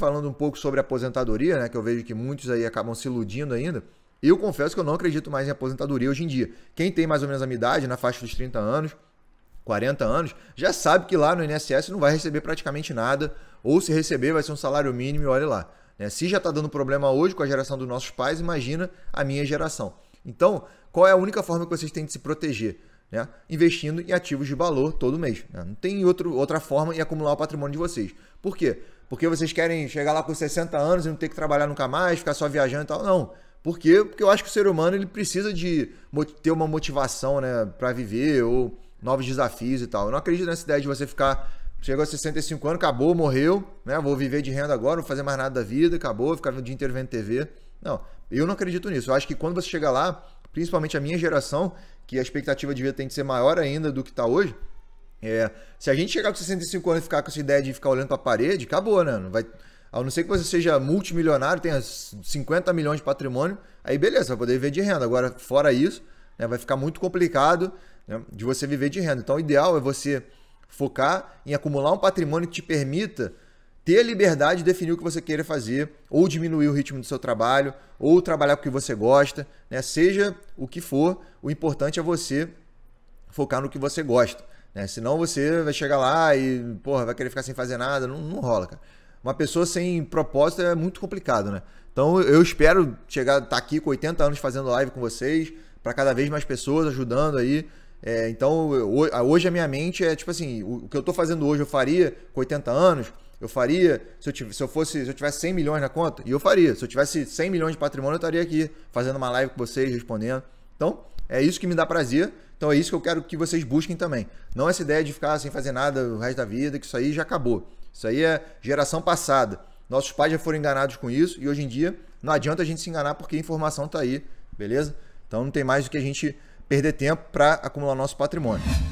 falando um pouco sobre aposentadoria, né, que eu vejo que muitos aí acabam se iludindo ainda, eu confesso que eu não acredito mais em aposentadoria hoje em dia. Quem tem mais ou menos a minha idade, na faixa dos 30 anos, 40 anos, já sabe que lá no INSS não vai receber praticamente nada, ou se receber vai ser um salário mínimo e olha lá. Né? Se já está dando problema hoje com a geração dos nossos pais, imagina a minha geração. Então, qual é a única forma que vocês têm de se proteger? Né? Investindo em ativos de valor todo mês. Né? Não tem outro, outra forma em acumular o patrimônio de vocês. Por quê? porque vocês querem chegar lá com 60 anos e não ter que trabalhar nunca mais, ficar só viajando e tal. Não. Por quê? Porque eu acho que o ser humano ele precisa de ter uma motivação, né, para viver ou novos desafios e tal. Eu não acredito nessa ideia de você ficar chegou a 65 anos, acabou, morreu, né? Vou viver de renda agora, não vou fazer mais nada da vida, acabou, ficar no dia inteiro vendo TV. Não, eu não acredito nisso. Eu acho que quando você chegar lá, principalmente a minha geração, que a expectativa de vida tem que ser maior ainda do que está hoje, é, se a gente chegar com 65 anos e ficar com essa ideia de ficar olhando para a parede, acabou, né? Não vai, a não ser que você seja multimilionário, tenha 50 milhões de patrimônio, aí beleza, vai poder viver de renda. Agora, fora isso, né, vai ficar muito complicado né, de você viver de renda. Então, o ideal é você focar em acumular um patrimônio que te permita ter a liberdade de definir o que você queira fazer, ou diminuir o ritmo do seu trabalho, ou trabalhar com o que você gosta, né? seja o que for, o importante é você focar no que você gosta. Né? Senão você vai chegar lá e, porra, vai querer ficar sem fazer nada. Não, não rola, cara. Uma pessoa sem propósito é muito complicado, né? Então eu espero chegar, estar tá aqui com 80 anos fazendo live com vocês, para cada vez mais pessoas ajudando aí. É, então hoje a minha mente é tipo assim, o que eu tô fazendo hoje eu faria com 80 anos, eu faria se eu, tivesse, se eu fosse, se eu tivesse 100 milhões na conta, e eu faria. Se eu tivesse 100 milhões de patrimônio, eu estaria aqui fazendo uma live com vocês, respondendo. Então, é isso que me dá prazer. Então é isso que eu quero que vocês busquem também. Não essa ideia de ficar sem fazer nada o resto da vida, que isso aí já acabou. Isso aí é geração passada. Nossos pais já foram enganados com isso e hoje em dia não adianta a gente se enganar porque a informação está aí, beleza? Então não tem mais do que a gente perder tempo para acumular nosso patrimônio.